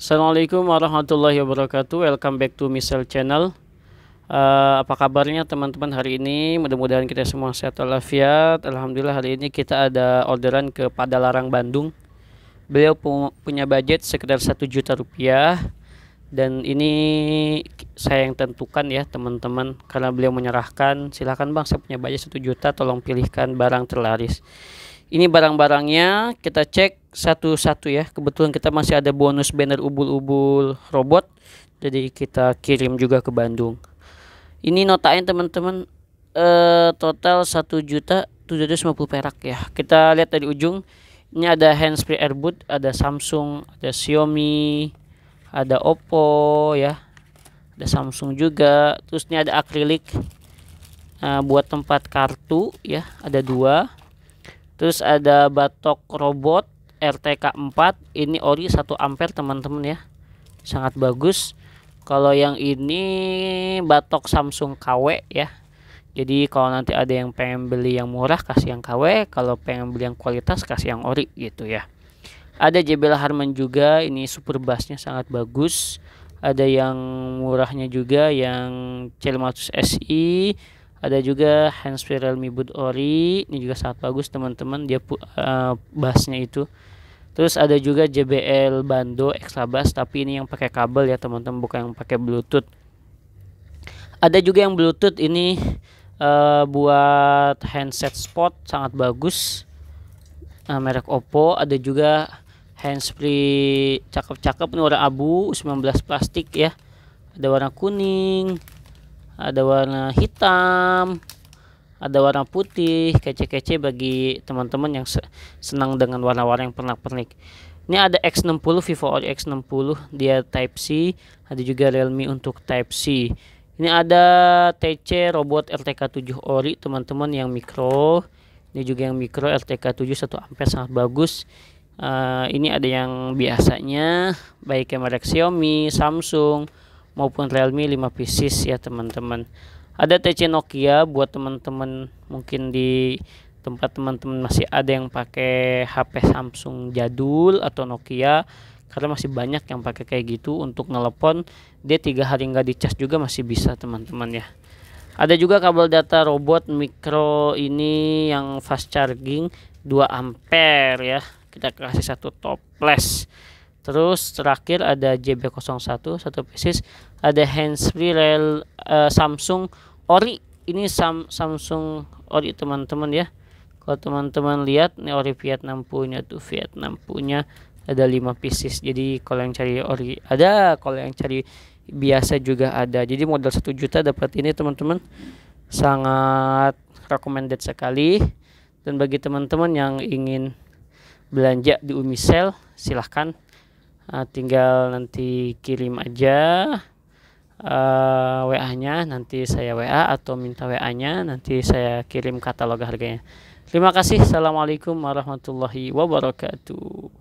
Assalamualaikum warahmatullahi wabarakatuh Welcome back to Misal Channel uh, Apa kabarnya teman-teman hari ini Mudah-mudahan kita semua sehat walafiat Alhamdulillah hari ini kita ada orderan ke Padalarang Bandung Beliau pu punya budget sekitar 1 juta rupiah Dan ini saya yang tentukan ya teman-teman Karena beliau menyerahkan Silahkan bang saya punya budget 1 juta Tolong pilihkan barang terlaris Ini barang-barangnya kita cek satu-satu ya. Kebetulan kita masih ada bonus banner ubul-ubul robot. Jadi kita kirim juga ke Bandung. Ini notain teman-teman eh, total 1 juta 750 perak ya. Kita lihat dari ujung. Ini ada handsfree airboot, ada Samsung, ada Xiaomi, ada Oppo ya. Ada Samsung juga. Terus ini ada akrilik eh, buat tempat kartu ya, ada dua terus ada batok robot RTK 4 ini ori 1 ampere teman-teman ya sangat bagus kalau yang ini batok Samsung KW ya jadi kalau nanti ada yang pengen beli yang murah kasih yang KW kalau pengen beli yang kualitas kasih yang ori gitu ya ada JBL Harman juga ini super bassnya sangat bagus ada yang murahnya juga yang C500 SI ada juga Handsfree Realme boot Ori ini juga sangat bagus teman-teman dia uh, bassnya itu terus ada juga JBL Bando Extra Bass tapi ini yang pakai kabel ya teman-teman bukan yang pakai Bluetooth ada juga yang Bluetooth ini uh, buat handset spot sangat bagus uh, merek Oppo ada juga handsfree cakep-cakep ini warna abu 19 plastik ya ada warna kuning ada warna hitam ada warna putih kece-kece bagi teman-teman yang senang dengan warna-warna yang pernak-pernik ini ada X60 Vivo Ori X60 dia Type C ada juga Realme untuk Type C ini ada TC robot RTK7 Ori teman-teman yang mikro ini juga yang mikro RTK7 1 ampere sangat bagus uh, ini ada yang biasanya baik kamera Xiaomi Samsung maupun Realme 5 pieces ya teman-teman ada TC Nokia buat teman-teman mungkin di tempat teman-teman masih ada yang pakai HP Samsung jadul atau Nokia karena masih banyak yang pakai kayak gitu untuk ngelepon dia tiga hari nggak dicas juga masih bisa teman-teman ya ada juga kabel data robot mikro ini yang fast charging 2 ampere ya kita kasih satu toples Terus terakhir ada JB01 satu pieces, ada handsfree rail uh, eh, Samsung Ori. Ini Sam Samsung Ori teman-teman ya. Kalau teman-teman lihat ini Ori Vietnam punya tuh Vietnam punya ada 5 pieces. Jadi kalau yang cari Ori ada, kalau yang cari biasa juga ada. Jadi modal 1 juta dapat ini teman-teman. Sangat recommended sekali. Dan bagi teman-teman yang ingin belanja di umisell silahkan uh, tinggal nanti kirim aja uh, eh, WA-nya nanti saya WA atau minta WA-nya nanti saya kirim katalog harganya. Terima kasih. Assalamualaikum warahmatullahi wabarakatuh.